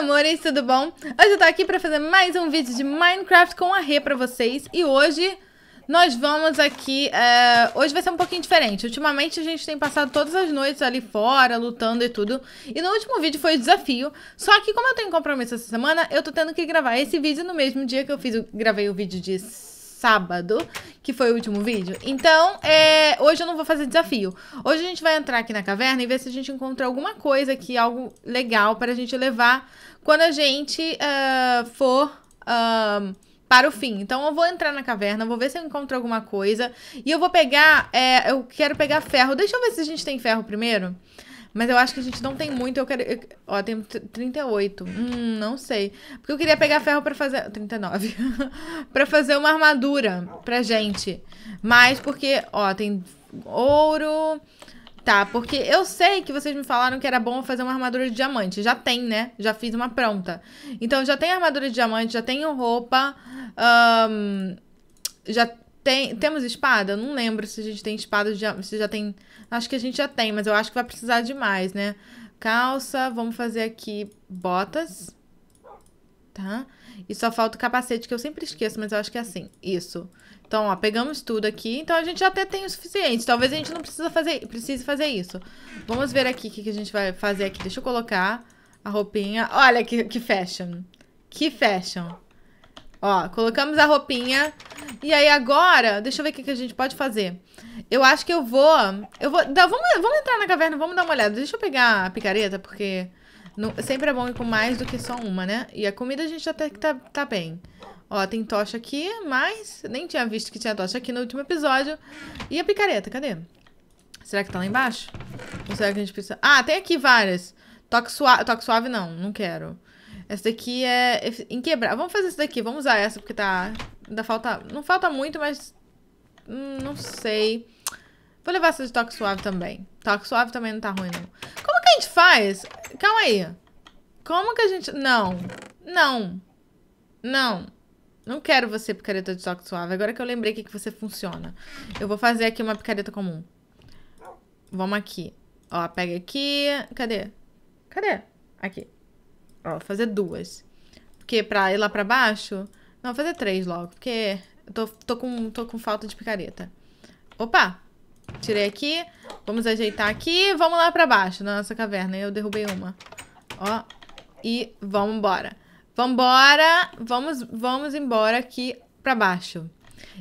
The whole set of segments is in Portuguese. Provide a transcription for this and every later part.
amores, tudo bom? Hoje eu tô aqui pra fazer mais um vídeo de Minecraft com a Rê pra vocês E hoje nós vamos aqui, é, hoje vai ser um pouquinho diferente Ultimamente a gente tem passado todas as noites ali fora, lutando e tudo E no último vídeo foi o desafio Só que como eu tenho compromisso essa semana, eu tô tendo que gravar esse vídeo no mesmo dia que eu fiz, eu gravei o vídeo de sábado, que foi o último vídeo. Então, é, hoje eu não vou fazer desafio. Hoje a gente vai entrar aqui na caverna e ver se a gente encontra alguma coisa aqui, algo legal para a gente levar quando a gente uh, for... Uh, para o fim. Então eu vou entrar na caverna, vou ver se eu encontro alguma coisa. E eu vou pegar. É, eu quero pegar ferro. Deixa eu ver se a gente tem ferro primeiro. Mas eu acho que a gente não tem muito. Eu quero. Eu, ó, tem 38. Hum, não sei. Porque eu queria pegar ferro para fazer. 39. para fazer uma armadura pra gente. Mas porque, ó, tem ouro. Tá, porque eu sei que vocês me falaram que era bom fazer uma armadura de diamante. Já tem, né? Já fiz uma pronta. Então já tem armadura de diamante, já tenho roupa. já tem, temos espada? Não lembro se a gente tem espada, já, se já tem... Acho que a gente já tem, mas eu acho que vai precisar de mais, né? Calça, vamos fazer aqui botas, tá? E só falta o capacete, que eu sempre esqueço, mas eu acho que é assim. Isso. Então, ó, pegamos tudo aqui. Então, a gente até tem o suficiente. Talvez a gente não precisa fazer, precise fazer isso. Vamos ver aqui o que, que a gente vai fazer aqui. Deixa eu colocar a roupinha. Olha que, que fashion. Que fashion. Ó, colocamos a roupinha... E aí agora, deixa eu ver o que, que a gente pode fazer. Eu acho que eu vou... Eu vou dá, então vamos, vamos entrar na caverna, vamos dar uma olhada. Deixa eu pegar a picareta, porque... sempre é bom ir com mais do que só uma, né? E a comida a gente até tá, que tá, tá bem. Ó, tem tocha aqui, mas nem tinha visto que tinha tocha aqui no último episódio. E a picareta, cadê? Será que tá lá embaixo? Ou será que a gente precisa... Ah, tem aqui várias. Toque, suave, Toque suave não, não quero. Essa daqui é, é inquebrável. Vamos fazer essa daqui, vamos usar essa porque tá Ainda falta... Não falta muito, mas... Hum, não sei. Vou levar essa de toque suave também. Toque suave também não tá ruim, não. Como que a gente faz? Calma aí. Como que a gente... Não. Não. Não. Não quero você picareta de toque suave. Agora que eu lembrei que, que você funciona. Eu vou fazer aqui uma picareta comum. Vamos aqui. Ó, pega aqui. Cadê? Cadê? Aqui. Ó, fazer duas. Porque pra ir lá pra baixo, não, vou fazer três logo, porque eu tô, tô, com, tô com falta de picareta. Opa! Tirei aqui. Vamos ajeitar aqui. Vamos lá pra baixo, na nossa caverna. Eu derrubei uma. Ó. E vamos embora. Vambora. Vamos, vamos embora aqui pra baixo.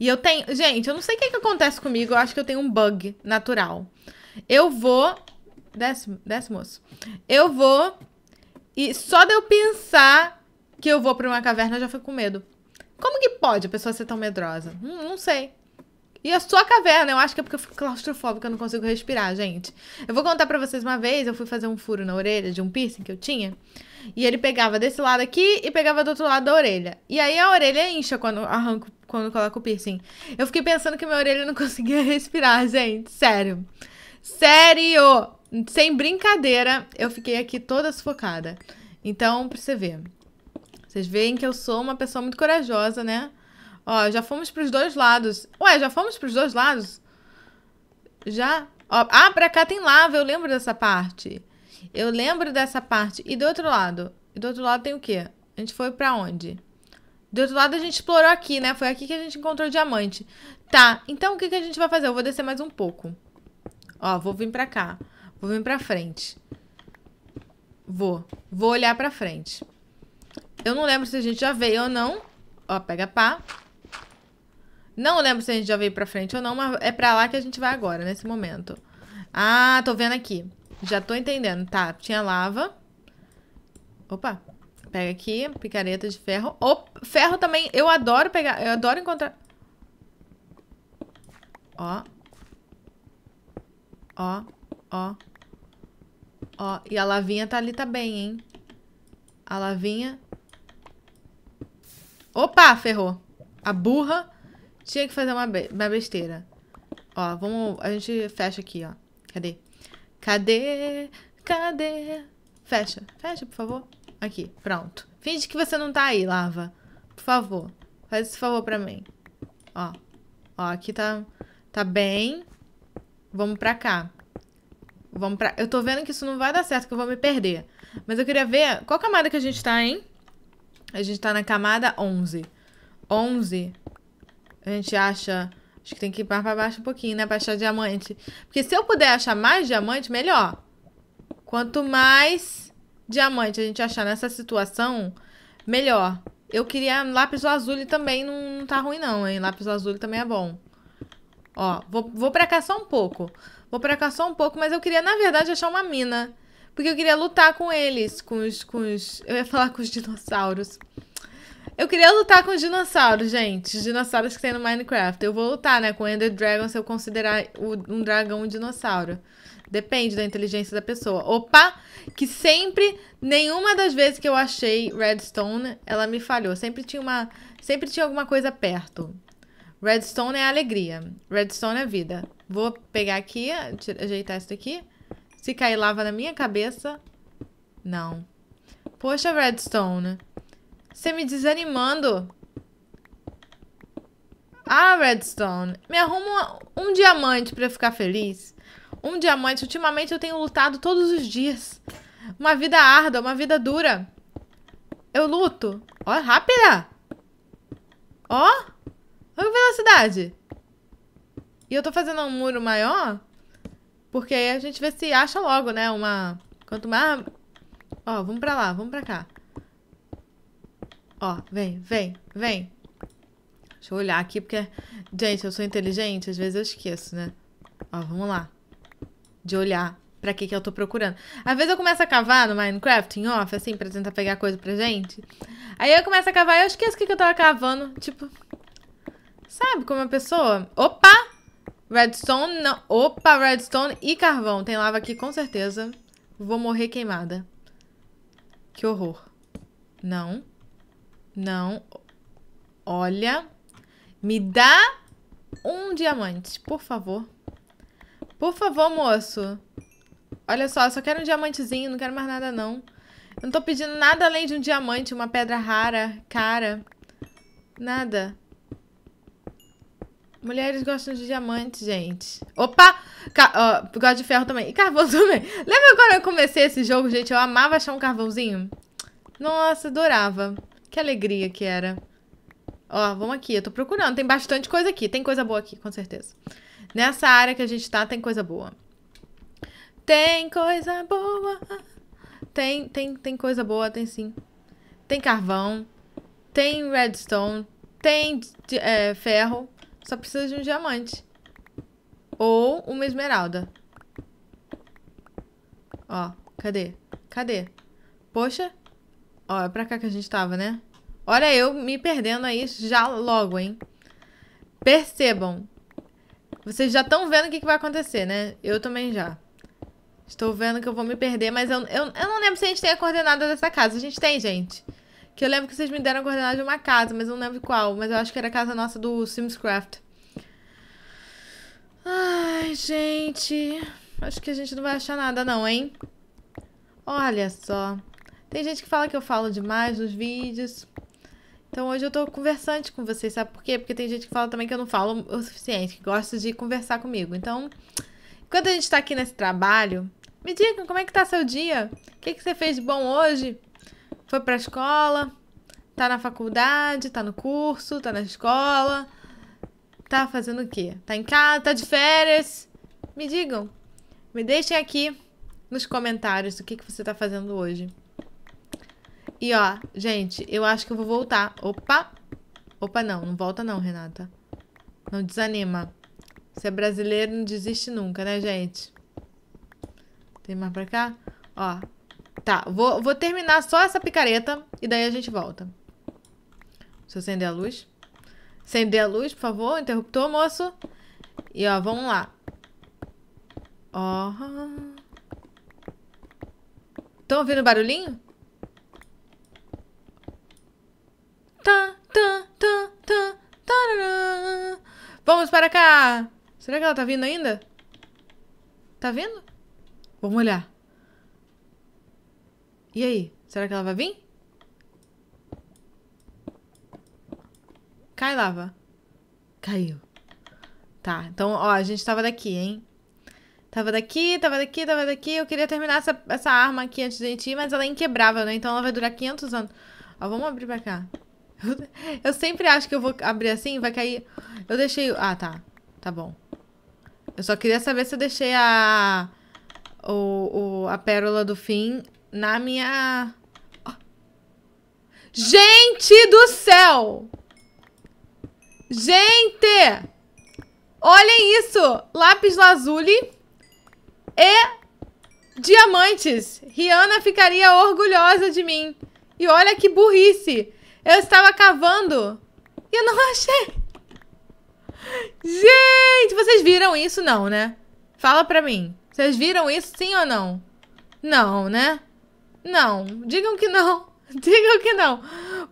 E eu tenho... Gente, eu não sei o que, que acontece comigo. Eu acho que eu tenho um bug natural. Eu vou... Desce, desce, moço. Eu vou... E só de eu pensar que eu vou pra uma caverna, eu já fico com medo. Como que pode a pessoa ser tão medrosa? Hum, não sei. E a sua caverna, eu acho que é porque eu fico claustrofóbica, eu não consigo respirar, gente. Eu vou contar para vocês uma vez, eu fui fazer um furo na orelha de um piercing que eu tinha, e ele pegava desse lado aqui e pegava do outro lado da orelha. E aí a orelha incha quando arranco, quando coloco o piercing. Eu fiquei pensando que minha orelha não conseguia respirar, gente, sério. Sério! Sem brincadeira, eu fiquei aqui toda sufocada. Então, pra você ver, vocês veem que eu sou uma pessoa muito corajosa, né? Ó, já fomos pros dois lados. Ué, já fomos pros dois lados? Já? Ó, ah, pra cá tem lava, eu lembro dessa parte. Eu lembro dessa parte. E do outro lado? E do outro lado tem o quê? A gente foi pra onde? Do outro lado a gente explorou aqui, né? Foi aqui que a gente encontrou diamante. Tá, então o que, que a gente vai fazer? Eu vou descer mais um pouco. Ó, vou vir pra cá. Vou vir pra frente. Vou. Vou olhar pra frente. Eu não lembro se a gente já veio ou não. Ó, pega pá. Não lembro se a gente já veio pra frente ou não, mas é pra lá que a gente vai agora, nesse momento. Ah, tô vendo aqui. Já tô entendendo. Tá, tinha lava. Opa. Pega aqui, picareta de ferro. Opa. ferro também, eu adoro pegar, eu adoro encontrar... Ó. Ó, ó. Ó, e a lavinha tá ali também, tá bem, hein? A lavinha Opa, ferrou. A burra tinha que fazer uma, be uma besteira. Ó, vamos... A gente fecha aqui, ó. Cadê? Cadê? Cadê? Fecha. Fecha, por favor. Aqui, pronto. Finge que você não tá aí, Lava. Por favor. Faz esse favor pra mim. Ó. Ó, aqui tá, tá bem. Vamos pra cá. Vamos pra... Eu tô vendo que isso não vai dar certo, que eu vou me perder. Mas eu queria ver... Qual camada que a gente tá, hein? A gente tá na camada 11. 11. A gente acha... Acho que tem que ir mais pra baixo um pouquinho, né? Pra achar diamante. Porque se eu puder achar mais diamante, melhor. Quanto mais diamante a gente achar nessa situação, melhor. Eu queria lápis azul também não, não tá ruim não, hein? Lápis azul também é bom. Ó, vou, vou pra cá só um pouco. Vou pra cá só um pouco, mas eu queria, na verdade, achar uma mina. Porque eu queria lutar com eles, com os, com os. Eu ia falar com os dinossauros. Eu queria lutar com os dinossauros, gente. Os dinossauros que tem no Minecraft. Eu vou lutar, né? Com o Ender Dragon se eu considerar o, um dragão um dinossauro. Depende da inteligência da pessoa. Opa! Que sempre, nenhuma das vezes que eu achei Redstone, ela me falhou. Sempre tinha uma. Sempre tinha alguma coisa perto. Redstone é alegria. Redstone é vida. Vou pegar aqui, ajeitar isso daqui. Se cair lava na minha cabeça, não. Poxa, Redstone. Você me desanimando. Ah, Redstone. Me arruma um diamante pra eu ficar feliz. Um diamante. Ultimamente eu tenho lutado todos os dias. Uma vida árdua, uma vida dura. Eu luto. Ó, rápida. Ó. Olha a velocidade. E eu tô fazendo um muro maior... Porque aí a gente vê se acha logo, né? Uma. Quanto mais. Ah, ó, vamos pra lá, vamos pra cá. Ó, vem, vem, vem. Deixa eu olhar aqui, porque. Gente, eu sou inteligente, às vezes eu esqueço, né? Ó, vamos lá. De olhar pra que que eu tô procurando. Às vezes eu começo a cavar no Minecraft, em off, assim, pra tentar pegar coisa pra gente. Aí eu começo a cavar e eu esqueço o que, que eu tava cavando. Tipo. Sabe como a pessoa. Opa! Redstone, não. Opa, redstone e carvão. Tem lava aqui, com certeza. Vou morrer queimada. Que horror. Não. Não. Olha. Me dá um diamante, por favor. Por favor, moço. Olha só, só quero um diamantezinho, não quero mais nada, não. Eu não tô pedindo nada além de um diamante, uma pedra rara, cara. Nada. Mulheres gostam de diamante, gente. Opa! ó, gosto de ferro também. E carvão também. Lembra quando eu comecei esse jogo, gente? Eu amava achar um carvãozinho. Nossa, adorava. Que alegria que era. Ó, vamos aqui. Eu tô procurando. Tem bastante coisa aqui. Tem coisa boa aqui, com certeza. Nessa área que a gente tá, tem coisa boa. Tem coisa boa. Tem, tem, tem coisa boa, tem sim. Tem carvão. Tem redstone. Tem é, ferro. Só precisa de um diamante. Ou uma esmeralda. Ó, cadê? Cadê? Poxa. Ó, é pra cá que a gente tava, né? Olha eu me perdendo aí já logo, hein? Percebam. Vocês já estão vendo o que, que vai acontecer, né? Eu também já. Estou vendo que eu vou me perder, mas eu, eu, eu não lembro se a gente tem a coordenada dessa casa. A gente tem, gente. Que eu lembro que vocês me deram a coordenada de uma casa, mas eu não lembro qual. Mas eu acho que era a casa nossa do Simscraft. Ai, gente. Acho que a gente não vai achar nada não, hein? Olha só. Tem gente que fala que eu falo demais nos vídeos. Então hoje eu tô conversante com vocês, sabe por quê? Porque tem gente que fala também que eu não falo o suficiente, que gosta de conversar comigo. Então, enquanto a gente tá aqui nesse trabalho, me digam como é que tá seu dia? O que, que você fez de bom hoje? foi pra escola, tá na faculdade, tá no curso, tá na escola, tá fazendo o quê? Tá em casa, tá de férias? Me digam, me deixem aqui nos comentários o que, que você tá fazendo hoje. E ó, gente, eu acho que eu vou voltar. Opa! Opa, não, não volta não, Renata. Não desanima. Você é brasileiro, não desiste nunca, né, gente? Tem mais pra cá? Ó, Tá, vou, vou terminar só essa picareta e daí a gente volta. Deixa eu acender a luz. Acender a luz, por favor. Interruptor, moço. E ó, vamos lá. Ó. Estão ouvindo o barulhinho? Tá, tá, tá, tá, tarará. Vamos para cá. Será que ela tá vindo ainda? Tá vindo? Vamos olhar. E aí? Será que ela vai vir? Cai lava. Caiu. Tá, então, ó, a gente tava daqui, hein? Tava daqui, tava daqui, tava daqui. Eu queria terminar essa, essa arma aqui antes de gente ir, mas ela é inquebrável, né? Então ela vai durar 500 anos. Ó, vamos abrir pra cá. Eu sempre acho que eu vou abrir assim, vai cair... Eu deixei... Ah, tá. Tá bom. Eu só queria saber se eu deixei a... O, o, a pérola do fim na minha... Gente do céu! Gente! Olhem isso! Lápis lazuli e diamantes. Rihanna ficaria orgulhosa de mim. E olha que burrice. Eu estava cavando e eu não achei. Gente, vocês viram isso não, né? Fala pra mim. Vocês viram isso sim ou não? Não, né? Não, digam que não. Digam que não.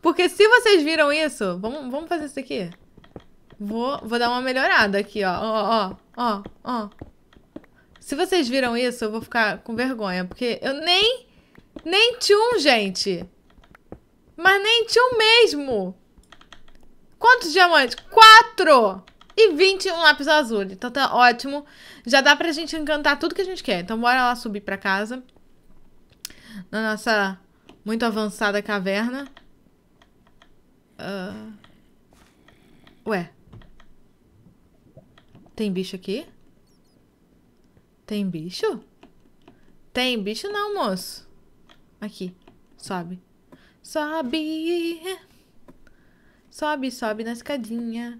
Porque se vocês viram isso, vamos, vamos fazer isso aqui. Vou, vou dar uma melhorada aqui, ó. Ó, ó, ó, ó. Se vocês viram isso, eu vou ficar com vergonha. Porque eu nem. Nem tchum, gente. Mas nem tchum mesmo. Quantos diamantes? Quatro! E 21 lápis azul. Então tá ótimo. Já dá pra gente encantar tudo que a gente quer. Então bora lá subir pra casa na nossa muito avançada caverna. Uh... Ué. Tem bicho aqui? Tem bicho? Tem bicho não, moço. Aqui. Sobe. Sobe. Sobe, sobe na escadinha.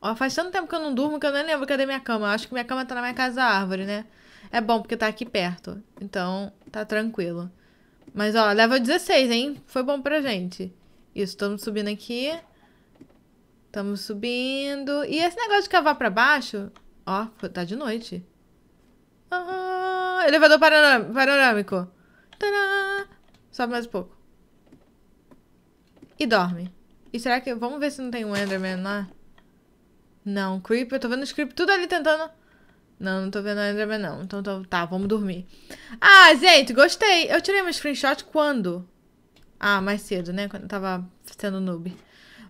Ó, faz tanto tempo que eu não durmo que eu nem lembro cadê minha cama. Eu acho que minha cama tá na minha casa da árvore, né? É bom porque tá aqui perto. Então, Tá tranquilo. Mas, ó, level 16, hein? Foi bom pra gente. Isso, estamos subindo aqui. Estamos subindo. E esse negócio de cavar pra baixo... Ó, tá de noite. Ah, elevador panorâmico. Tadá! Sobe mais um pouco. E dorme. E será que... Vamos ver se não tem um Enderman lá. Não, Creeper. Eu tô vendo os Creeper tudo ali tentando... Não, não tô vendo a Enderman, não. Então tô... Tá, tá, vamos dormir. Ah, gente, gostei. Eu tirei meu screenshot quando? Ah, mais cedo, né? Quando eu tava sendo noob.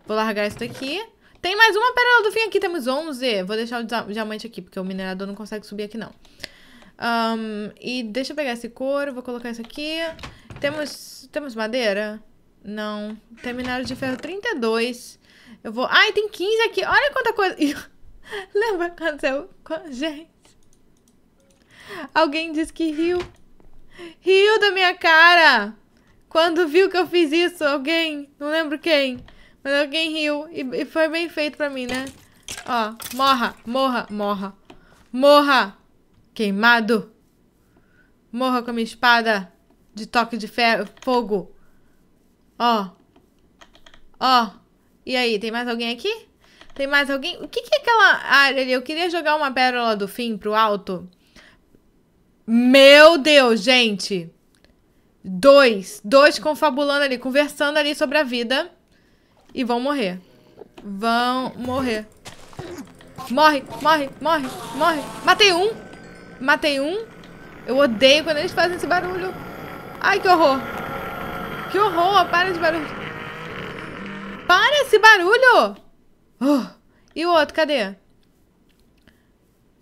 Vou largar isso daqui. Tem mais uma pérola do fim aqui, temos 11. Vou deixar o diamante aqui, porque o minerador não consegue subir aqui, não. Um, e deixa eu pegar esse couro, vou colocar isso aqui. Temos, temos madeira? Não. Tem minério de ferro 32. Eu vou... Ai, tem 15 aqui. Olha quanta coisa... Lembra quando eu... Gente... Alguém disse que riu. Riu da minha cara! Quando viu que eu fiz isso, alguém, não lembro quem, mas alguém riu e, e foi bem feito pra mim, né? Ó, morra, morra, morra, morra, queimado, morra com a minha espada de toque de ferro, fogo. Ó, ó, e aí, tem mais alguém aqui? Tem mais alguém? O que que é aquela área ali? Eu queria jogar uma pérola do fim pro alto. Meu Deus, gente. Dois. Dois confabulando ali, conversando ali sobre a vida. E vão morrer. Vão morrer. Morre, morre, morre, morre. Matei um. Matei um. Eu odeio quando eles fazem esse barulho. Ai, que horror. Que horror. Para de barulho. Para esse barulho. Oh. E o outro, cadê?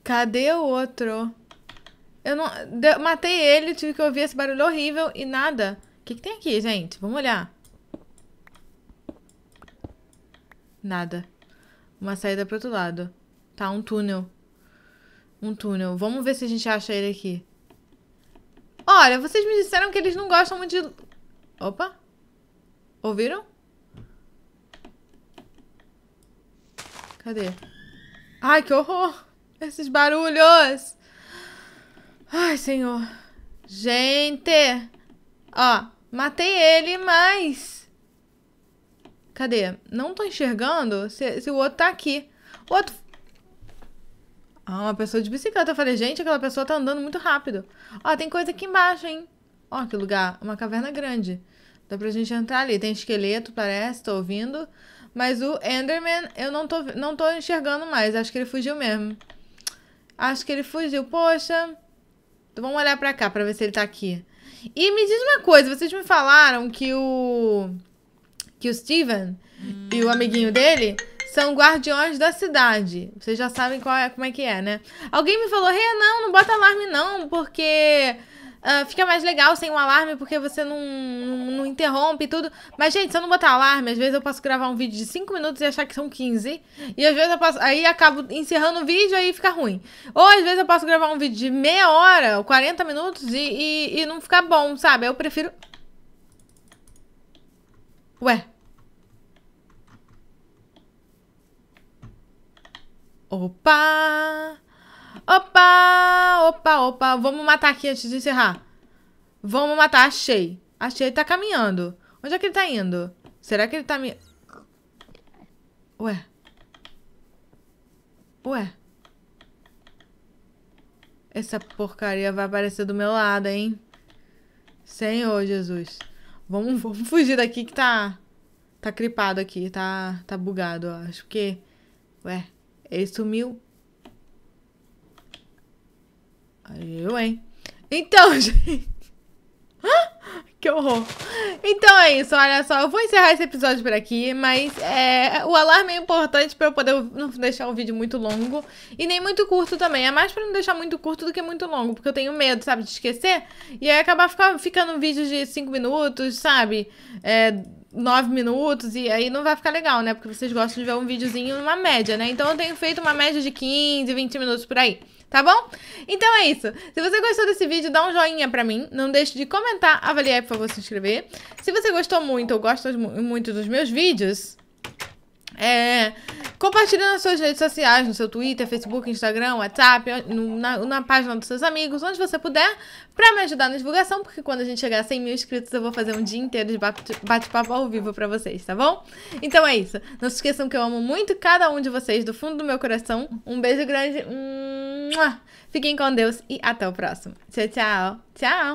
Cadê o outro? Eu não. De, matei ele, tive que ouvir esse barulho horrível e nada. O que, que tem aqui, gente? Vamos olhar. Nada. Uma saída pro outro lado. Tá, um túnel. Um túnel. Vamos ver se a gente acha ele aqui. Olha, vocês me disseram que eles não gostam muito de... Opa. Ouviram? Cadê? Ai, que horror! Esses barulhos! Ai, senhor. Gente! Ó, matei ele, mas... Cadê? Não tô enxergando se, se o outro tá aqui. O outro... Ah, uma pessoa de bicicleta. Eu falei, gente, aquela pessoa tá andando muito rápido. Ó, tem coisa aqui embaixo, hein? Ó, que lugar. Uma caverna grande. Dá pra gente entrar ali. Tem esqueleto, parece. Tô ouvindo. Mas o Enderman, eu não tô, não tô enxergando mais. Acho que ele fugiu mesmo. Acho que ele fugiu. Poxa... Então vamos olhar pra cá pra ver se ele tá aqui. E me diz uma coisa, vocês me falaram que o. que o Steven e o amiguinho dele são guardiões da cidade. Vocês já sabem qual é, como é que é, né? Alguém me falou, Rê, não, não bota alarme não, porque uh, fica mais legal sem um alarme, porque você não, não, interrompe e tudo. Mas, gente, se eu não botar alarme, às vezes eu posso gravar um vídeo de 5 minutos e achar que são 15. E às vezes eu posso. Aí acabo encerrando o vídeo aí fica ruim. Ou às vezes eu posso gravar um vídeo de meia hora ou 40 minutos e, e, e não ficar bom, sabe? Eu prefiro. Ué. Opa! Opa, opa, opa. Vamos matar aqui antes de encerrar. Vamos matar. Achei. Achei. Ele tá caminhando. Onde é que ele tá indo? Será que ele tá me... Ué. Ué. Essa porcaria vai aparecer do meu lado, hein? Senhor Jesus. Vamos, vamos fugir daqui que tá... Tá cripado aqui. Tá, tá bugado, acho. que, Ué. Ele sumiu. Eu, hein? Então, gente. que horror. Então é isso, olha só. Eu vou encerrar esse episódio por aqui, mas é, o alarme é importante pra eu poder não deixar o vídeo muito longo e nem muito curto também. É mais pra não deixar muito curto do que muito longo, porque eu tenho medo, sabe, de esquecer e aí acabar ficar, ficando um vídeo de 5 minutos, sabe? É, 9 minutos e aí não vai ficar legal, né? Porque vocês gostam de ver um videozinho numa média, né? Então eu tenho feito uma média de 15, 20 minutos por aí tá bom? Então é isso. Se você gostou desse vídeo, dá um joinha pra mim. Não deixe de comentar, avaliar, por favor, se inscrever. Se você gostou muito ou gosta muito dos meus vídeos, é, é. compartilha nas suas redes sociais, no seu Twitter, Facebook, Instagram, WhatsApp, no, na, na, página dos seus amigos, onde você puder, pra me ajudar na divulgação, porque quando a gente chegar a 100 mil inscritos, eu vou fazer um dia inteiro de bate-papo ao vivo pra vocês, tá bom? Então é isso. Não se esqueçam que eu amo muito cada um de vocês do fundo do meu coração. Um beijo grande. Fiquem com Deus e até o próximo. Tchau, tchau. Tchau.